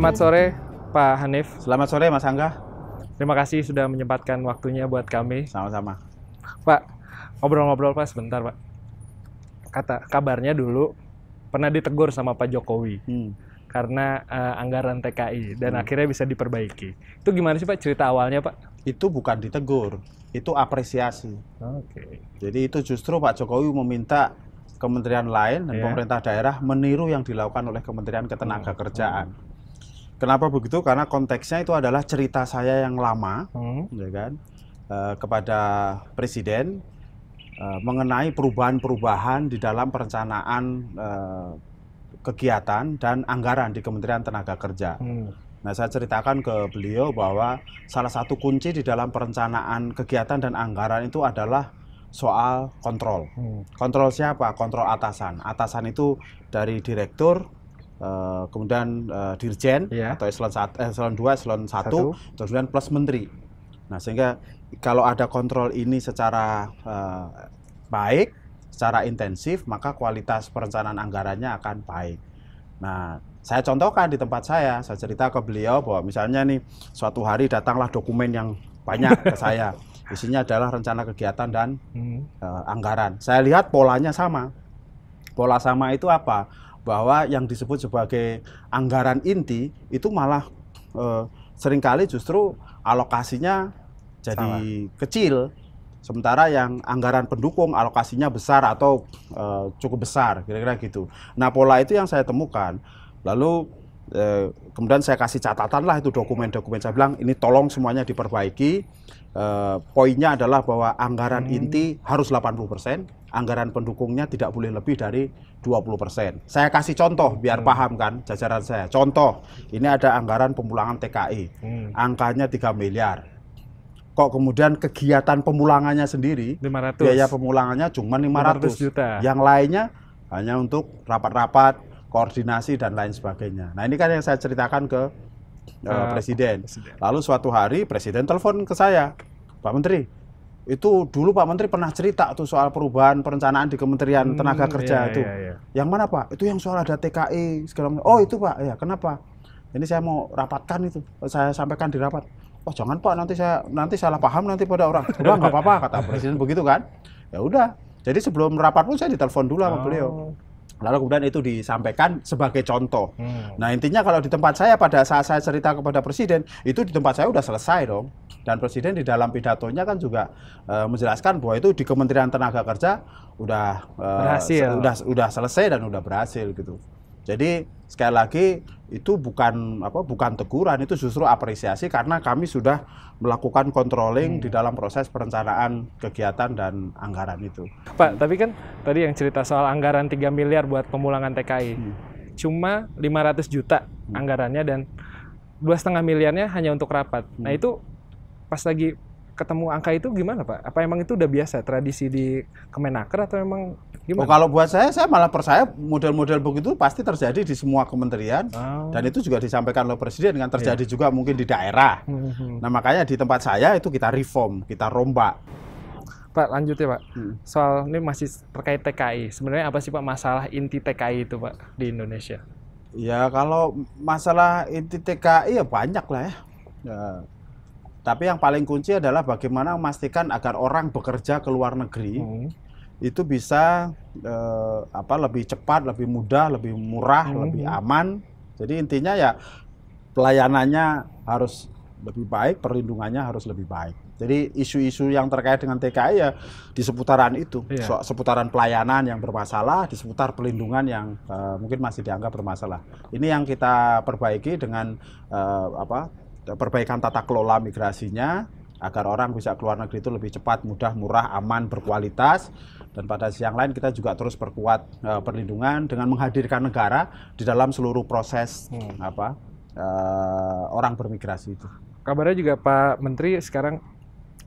Selamat sore Pak Hanif. Selamat sore Mas Angga. Terima kasih sudah menyempatkan waktunya buat kami. Sama-sama. Pak, ngobrol-ngobrol Pak sebentar Pak. Kata kabarnya dulu pernah ditegur sama Pak Jokowi. Hmm karena uh, anggaran TKI dan hmm. akhirnya bisa diperbaiki. Itu gimana sih Pak cerita awalnya Pak? Itu bukan ditegur, itu apresiasi. Oke. Okay. Jadi itu justru Pak Jokowi meminta kementerian lain dan yeah. pemerintah daerah meniru yang dilakukan oleh Kementerian Ketenagakerjaan. Oh, oh. Hmm. Kenapa begitu? Karena konteksnya itu adalah cerita saya yang lama, hmm. ya kan, uh, kepada presiden uh, mengenai perubahan-perubahan di dalam perencanaan uh, kegiatan dan anggaran di Kementerian Tenaga Kerja. Hmm. Nah, saya ceritakan ke beliau bahwa salah satu kunci di dalam perencanaan kegiatan dan anggaran itu adalah soal kontrol. Hmm. Kontrol siapa? Kontrol atasan. Atasan itu dari direktur, Uh, kemudian uh, dirjen yeah. atau eselon saat eh, eselon dua eselon satu. kemudian plus menteri. Nah, sehingga kalau ada kontrol ini secara uh, baik, secara intensif, maka kualitas perencanaan anggarannya akan baik. Nah, saya contohkan di tempat saya, saya cerita ke beliau bahwa misalnya nih suatu hari datanglah dokumen yang banyak ke saya. Isinya adalah rencana kegiatan dan uh, anggaran. Saya lihat polanya sama. Pola sama itu apa? bahwa yang disebut sebagai anggaran inti itu malah e, seringkali justru alokasinya jadi Salah. kecil sementara yang anggaran pendukung alokasinya besar atau e, cukup besar kira-kira gitu. Nah, pola itu yang saya temukan. Lalu Eh, kemudian saya kasih catatan lah itu dokumen-dokumen saya bilang ini tolong semuanya diperbaiki eh, poinnya adalah bahwa anggaran hmm. inti harus 80% anggaran pendukungnya tidak boleh lebih dari 20% saya kasih contoh biar hmm. paham kan jajaran saya contoh ini ada anggaran pemulangan TKI hmm. angkanya 3 miliar kok kemudian kegiatan pemulangannya sendiri 500. biaya pemulangannya cuma 500, 500 juta yang lainnya hanya untuk rapat-rapat koordinasi dan lain sebagainya. Nah ini kan yang saya ceritakan ke uh, presiden. presiden. Lalu suatu hari presiden telepon ke saya, Pak Menteri, itu dulu Pak Menteri pernah cerita tuh soal perubahan perencanaan di Kementerian hmm, Tenaga iya, Kerja iya, itu. Iya, iya. Yang mana Pak? Itu yang soal ada TKI e, segala macam. Oh itu Pak, ya kenapa? Ini saya mau rapatkan itu, saya sampaikan di rapat. Oh jangan Pak, nanti saya nanti salah paham nanti pada orang. Udah nggak apa-apa kata Presiden begitu kan? Ya udah. Jadi sebelum rapat pun saya ditelepon dulu sama oh, beliau. Lalu kemudian itu disampaikan sebagai contoh. Hmm. Nah intinya kalau di tempat saya pada saat saya cerita kepada presiden itu di tempat saya sudah selesai dong. Dan presiden di dalam pidatonya kan juga e, menjelaskan bahwa itu di Kementerian Tenaga Kerja udah e, berhasil, udah udah selesai dan udah berhasil gitu. Jadi sekali lagi itu bukan apa bukan teguran itu justru apresiasi karena kami sudah melakukan controlling hmm. di dalam proses perencanaan kegiatan dan anggaran itu. Pak, tapi kan tadi yang cerita soal anggaran 3 miliar buat pemulangan TKI. Hmm. Cuma 500 juta hmm. anggarannya dan dua setengah miliarnya hanya untuk rapat. Nah, hmm. Nah, itu pas lagi ketemu angka itu gimana Pak? Apa emang itu udah biasa tradisi di Kemenaker atau emang gimana? Oh, kalau buat saya, saya malah percaya model-model begitu pasti terjadi di semua kementerian oh. dan itu juga disampaikan oleh Presiden kan terjadi yeah. juga mungkin di daerah. Hmm, hmm, hmm. nah makanya di tempat saya itu kita reform, kita rombak. Pak lanjut ya Pak, hmm. soal ini masih terkait TKI. Sebenarnya apa sih Pak masalah inti TKI itu Pak di Indonesia? Ya kalau masalah inti TKI ya banyak lah ya. ya tapi yang paling kunci adalah bagaimana memastikan agar orang bekerja ke luar negeri hmm. itu bisa eh, apa lebih cepat, lebih mudah, lebih murah, hmm. lebih aman. Jadi intinya ya pelayanannya harus lebih baik, perlindungannya harus lebih baik. Jadi isu-isu yang terkait dengan TKI ya di seputaran itu, iya. seputaran pelayanan yang bermasalah, di seputar perlindungan yang uh, mungkin masih dianggap bermasalah. Ini yang kita perbaiki dengan uh, apa perbaikan tata kelola migrasinya agar orang bisa keluar negeri itu lebih cepat, mudah, murah, aman, berkualitas. Dan pada siang lain kita juga terus perkuat uh, perlindungan dengan menghadirkan negara di dalam seluruh proses hmm. apa uh, orang bermigrasi itu. Kabarnya juga Pak Menteri sekarang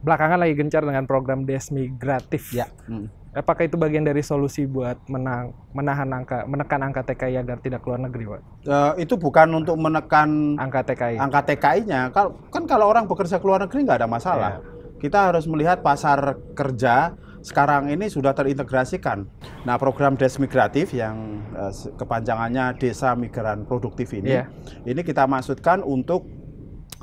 belakangan lagi gencar dengan program desmigratif. Ya. Hmm. Apakah itu bagian dari solusi buat menang, menahan angka, menekan angka TKI agar tidak keluar negeri, Pak? Uh, itu bukan untuk menekan angka TKI. Angka TKI-nya, kan kalau orang bekerja ke luar negeri nggak ada masalah. Ya. Kita harus melihat pasar kerja sekarang ini sudah terintegrasikan. Nah, program desmigratif yang eh, kepanjangannya Desa Migran Produktif ini, yeah. ini kita maksudkan untuk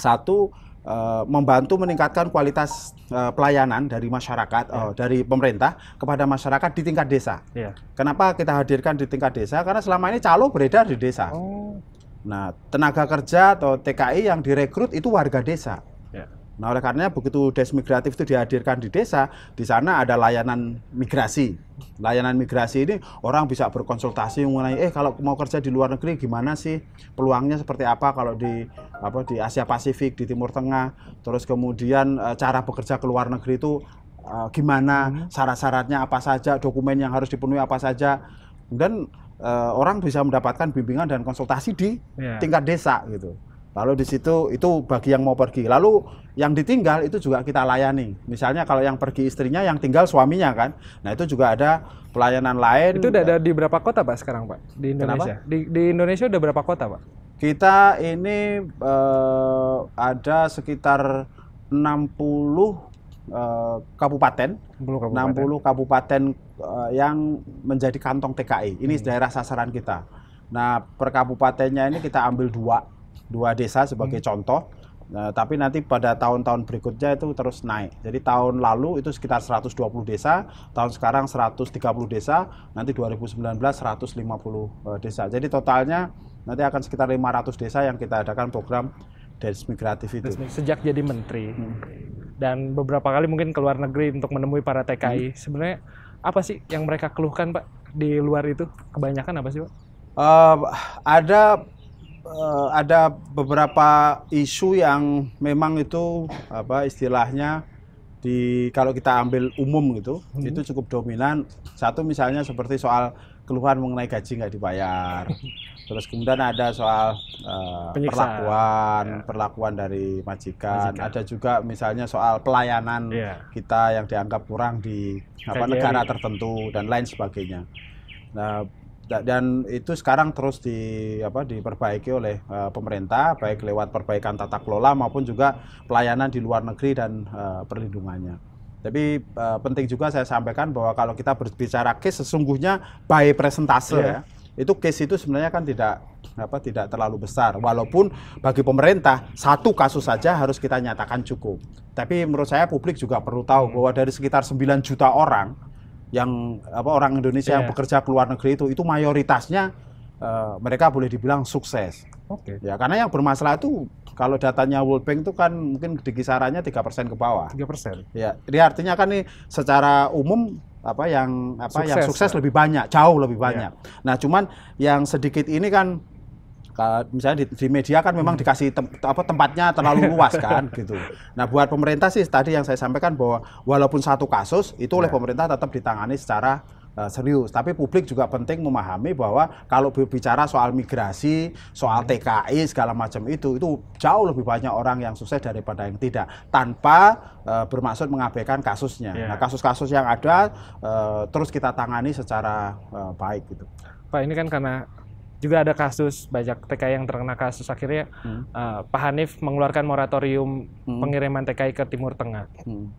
satu Eh, membantu meningkatkan kualitas uh, pelayanan dari masyarakat yeah. Iya. uh, dari pemerintah kepada masyarakat di tingkat desa. Yeah. Kenapa kita hadirkan di tingkat desa? Karena selama ini calo beredar di desa. Oh. Nah, tenaga kerja atau TKI yang direkrut itu warga desa. Yeah. Nah, oleh karenanya begitu desmigratif itu dihadirkan di desa, di sana ada layanan migrasi. Layanan migrasi ini orang bisa berkonsultasi mengenai eh kalau mau kerja di luar negeri gimana sih? Peluangnya seperti apa kalau di apa di Asia Pasifik, di Timur Tengah, terus kemudian eh, cara bekerja ke luar negeri itu eh, gimana, hmm. syarat-syaratnya apa saja, dokumen yang harus dipenuhi apa saja. dan eh, orang bisa mendapatkan bimbingan dan konsultasi di iya. tingkat desa gitu. Lalu di situ itu bagi yang mau pergi. Lalu yang ditinggal itu juga kita layani. Misalnya kalau yang pergi istrinya, yang tinggal suaminya kan. Nah itu juga ada pelayanan lain. Itu udah ada di berapa kota pak sekarang pak di Indonesia? Di, di Indonesia udah berapa kota pak? Kita ini uh, ada sekitar 60 uh, eh, kabupaten, 60 kabupaten, 60 kabupaten uh, yang menjadi kantong TKI. Ini hmm. daerah sasaran kita. Nah, per kabupatennya ini kita ambil dua, dua desa sebagai hmm. contoh. Nah, tapi nanti pada tahun-tahun berikutnya itu terus naik. Jadi tahun lalu itu sekitar 120 desa, tahun sekarang 130 desa, nanti 2019 150 desa. Jadi totalnya Nanti akan sekitar 500 desa yang kita adakan program desmigratif itu. Sejak jadi menteri hmm. dan beberapa kali mungkin ke luar negeri untuk menemui para TKI, hmm. sebenarnya apa sih yang mereka keluhkan Pak di luar itu? Kebanyakan apa sih Pak? Uh, ada uh, ada beberapa isu yang memang itu apa istilahnya di kalau kita ambil umum gitu hmm. itu cukup dominan satu misalnya seperti soal keluhan mengenai gaji nggak dibayar Terus kemudian ada soal uh, perlakuan, ya. perlakuan dari majikan. majikan. Ada juga misalnya soal pelayanan ya. kita yang dianggap kurang di apa negara tertentu dan lain sebagainya. Nah, dan itu sekarang terus di apa diperbaiki oleh uh, pemerintah baik lewat perbaikan tata kelola maupun juga pelayanan di luar negeri dan uh, perlindungannya. Tapi uh, penting juga saya sampaikan bahwa kalau kita berbicara case sesungguhnya by presentase yeah. ya itu case itu sebenarnya kan tidak apa tidak terlalu besar walaupun bagi pemerintah satu kasus saja harus kita nyatakan cukup tapi menurut saya publik juga perlu tahu hmm. bahwa dari sekitar 9 juta orang yang apa orang Indonesia yeah. yang iya. bekerja ke luar negeri itu itu mayoritasnya uh, mereka boleh dibilang sukses. Oke. Okay. Ya, karena yang bermasalah itu kalau datanya World Bank itu kan mungkin di kisarannya persen ke bawah. Tiga persen. Ya, jadi artinya kan nih secara umum apa yang apa sukses, yang sukses ya. lebih banyak, jauh lebih ya. banyak. Yeah. Nah, cuman yang sedikit ini kan eh, misalnya di, di media kan memang hmm. dikasih tem, apa tempatnya terlalu luas kan gitu. Nah buat pemerintah sih tadi yang saya sampaikan bahwa walaupun satu kasus itu oleh yeah. pemerintah tetap ditangani secara Eh, serius. Tapi publik juga penting memahami bahwa kalau berbicara soal migrasi, soal TKI segala macam itu, itu jauh lebih banyak orang yang sukses daripada yang tidak. Tanpa uh, bermaksud mengabaikan kasusnya. Yeah. Nah, kasus-kasus yang ada uh, terus kita tangani secara uh, baik gitu. Pak, ini kan karena juga ada kasus banyak TKI yang terkena kasus akhirnya hmm. uh, Pak Hanif mengeluarkan moratorium hmm. pengiriman TKI ke Timur Tengah. Hmm.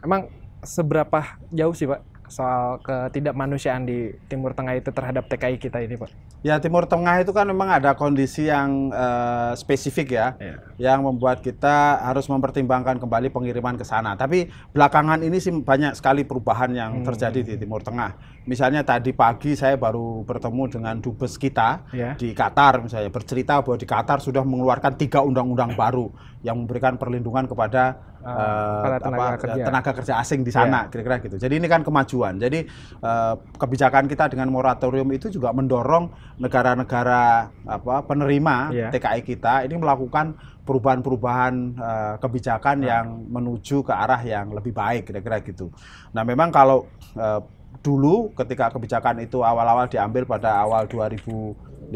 Emang seberapa jauh sih Pak soal ketidakmanusiaan di Timur Tengah itu terhadap TKI kita ini, Pak? Ya, Timur Tengah itu kan memang ada kondisi yang uh, spesifik ya, yeah. yang membuat kita harus mempertimbangkan kembali pengiriman ke sana. Tapi belakangan ini sih banyak sekali perubahan yang hmm. terjadi di Timur Tengah misalnya tadi pagi saya baru bertemu dengan dubes kita yeah. di Qatar misalnya bercerita bahwa di Qatar sudah mengeluarkan tiga undang-undang baru yang memberikan perlindungan kepada uh, uh, tenaga, apa, kerja. tenaga kerja asing di sana ya. kira-kira yeah. gitu. Jadi ini kan kemajuan. Jadi uh, kebijakan kita dengan moratorium itu juga mendorong negara-negara apa penerima yeah. TKI kita ini melakukan perubahan-perubahan uh, kebijakan nah. yang menuju ke arah yang lebih baik kira-kira gitu. Nah, memang kalau uh, dulu ketika kebijakan itu awal-awal diambil pada awal 2015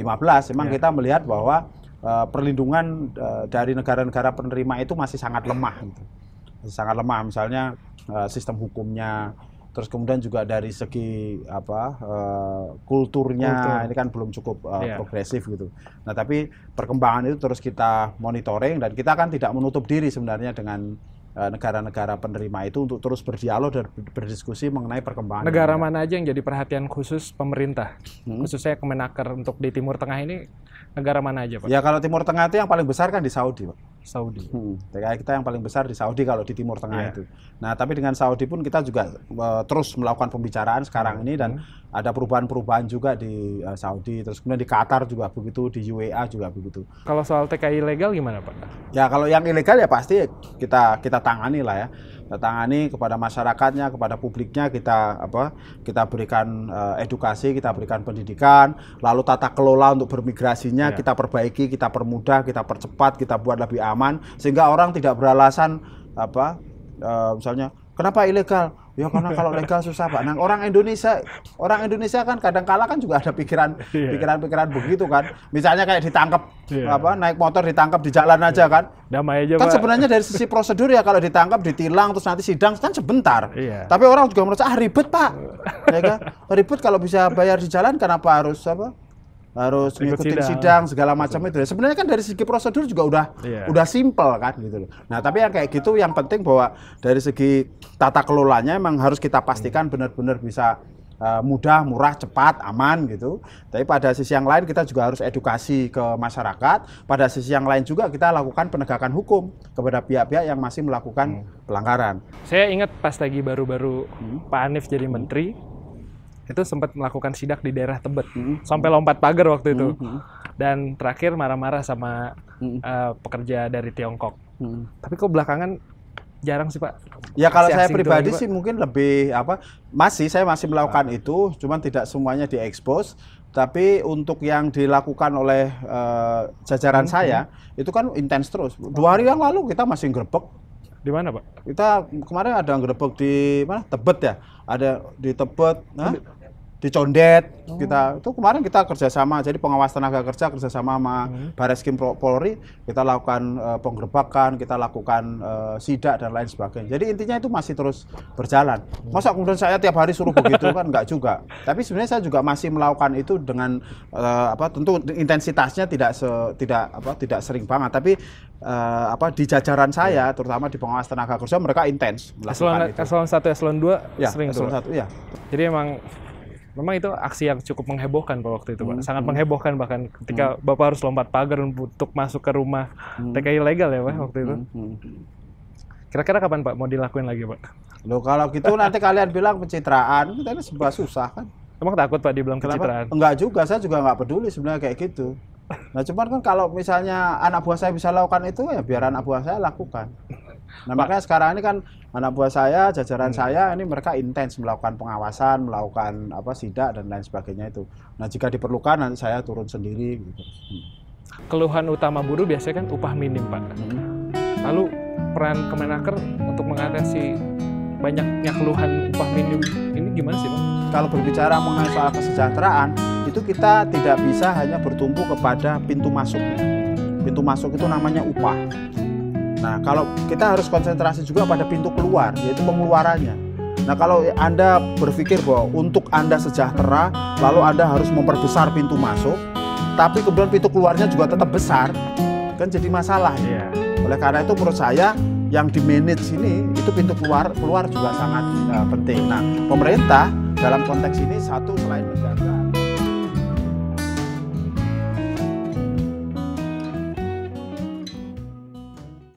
memang ya. kita melihat bahwa uh, perlindungan uh, dari negara-negara penerima itu masih sangat lemah gitu. Masih sangat lemah misalnya uh, sistem hukumnya terus kemudian juga dari segi apa uh, kulturnya Kultur. ini kan belum cukup uh, yeah. progresif gitu. Nah, tapi perkembangan itu terus kita monitoring dan kita kan tidak menutup diri sebenarnya dengan Eh, negara-negara penerima itu untuk terus berdialog dan berdiskusi mengenai perkembangan. Negara mana aja yang jadi perhatian khusus pemerintah, hmm. khususnya Kemenaker untuk di Timur Tengah ini negara mana aja, Pak? Ya kalau Timur Tengah itu yang paling besar kan di Saudi, Pak. Saudi. Hmm, TKI kita yang paling besar di Saudi kalau di Timur Tengah yeah. itu. Nah, tapi dengan Saudi pun kita juga uh, terus melakukan pembicaraan sekarang hmm. ini dan hmm. ada perubahan-perubahan juga di uh, Saudi, terus kemudian di Qatar juga begitu, di UEA juga begitu. Kalau soal TKI ilegal gimana, Pak? Ya, kalau yang ilegal ya pasti kita kita tangani lah ya tangani kepada masyarakatnya, kepada publiknya kita apa? Kita berikan uh, edukasi, kita berikan pendidikan, lalu tata kelola untuk bermigrasinya yeah. kita perbaiki, kita permudah, kita percepat, kita buat lebih aman sehingga orang tidak beralasan apa? Uh, misalnya kenapa ilegal? Ya karena kalau legal susah Pak. Nah, orang Indonesia orang Indonesia kan kadang kala kan juga ada pikiran yeah. pikiran-pikiran begitu kan. Misalnya kayak ditangkap yeah. apa naik motor ditangkap di jalan aja kan. Damai aja Kan Pak. sebenarnya dari sisi prosedur ya kalau ditangkap ditilang terus nanti sidang kan sebentar. Yeah. Tapi orang juga merasa ah ribet Pak. ya kan? Ribet kalau bisa bayar di jalan kenapa harus apa? harus mengikuti sidang. sidang segala macam itu. Sebenarnya kan dari segi prosedur juga udah yeah. udah simpel kan gitu loh. Nah, tapi yang kayak gitu yang penting bahwa dari segi tata kelolanya emang harus kita pastikan iya. benar-benar bisa uh, mudah, murah, cepat, aman gitu. Tapi pada sisi yang lain kita juga harus edukasi ke masyarakat. Pada sisi yang lain juga kita lakukan penegakan hukum kepada pihak-pihak yang masih melakukan hmm. pelanggaran. Saya ingat pas lagi baru-baru hmm. Pak Anif jadi hmm. menteri, itu sempat melakukan sidak di daerah Tebet hmm. sampai lompat pagar waktu itu hmm. hmm. dan terakhir marah-marah sama hmm. uh, pekerja dari Tiongkok hmm. tapi kok belakangan jarang sih pak. Ya kalau saya pribadi sih mungkin lebih apa masih saya masih melakukan ah. itu, cuman tidak semuanya diekspos. Tapi untuk yang dilakukan oleh uh, jajaran hmm, saya hmm. itu kan intens terus. Dua hari yang lalu kita masih grebek. Di mana pak? Kita kemarin ada grebek di mana? Tebet ya. Ada di Tebet dicondet oh. kita itu kemarin kita kerjasama jadi pengawas tenaga kerja kerjasama sama hmm. Bareskrim Polri kita lakukan uh, penggerbakan kita lakukan uh, sidak dan lain sebagainya jadi intinya itu masih terus berjalan hmm. masa kemudian saya tiap hari suruh begitu kan nggak juga tapi sebenarnya saya juga masih melakukan itu dengan uh, apa tentu intensitasnya tidak se, tidak apa tidak sering banget tapi uh, apa di jajaran saya hmm. terutama di pengawas tenaga kerja mereka intens melakukan eselon, itu. eselon 1 eselon 2 ya, sering eselon 1 ya. Jadi emang memang itu aksi yang cukup menghebohkan pak waktu itu pak hmm. sangat hmm. menghebohkan bahkan ketika hmm. bapak harus lompat pagar untuk masuk ke rumah hmm. TKI legal ya pak waktu itu hmm, hmm, kira-kira hmm. kapan pak mau dilakuin lagi pak lo kalau gitu nanti kalian bilang pencitraan kita ini sebuah susah kan emang takut pak dibilang Kenapa? pencitraan enggak juga saya juga enggak peduli sebenarnya kayak gitu Nah, cuman kan kalau misalnya anak buah saya bisa lakukan itu ya biar anak buah saya lakukan. Nah, makanya sekarang ini kan anak buah saya, jajaran hmm. saya ini mereka intens melakukan pengawasan, melakukan apa sidak dan lain sebagainya itu. Nah, jika diperlukan nanti saya turun sendiri gitu. Hmm. Keluhan utama buruh biasanya kan upah minim, Pak. Hmm. Lalu peran Kemenaker untuk mengatasi banyaknya keluhan upah minim ini gimana sih, Pak? Kalau berbicara mengenai soal kesejahteraan, itu kita tidak bisa hanya bertumpu kepada pintu masuknya. Pintu masuk itu namanya upah Nah, kalau kita harus konsentrasi juga pada pintu keluar, yaitu pengeluarannya. Nah, kalau Anda berpikir bahwa untuk Anda sejahtera, lalu Anda harus memperbesar pintu masuk, tapi kemudian pintu keluarnya juga tetap besar, kan jadi masalah ya. Iya. Oleh karena itu menurut saya yang di manage ini itu pintu keluar keluar juga sangat uh, penting. Nah, pemerintah dalam konteks ini satu selain menjaga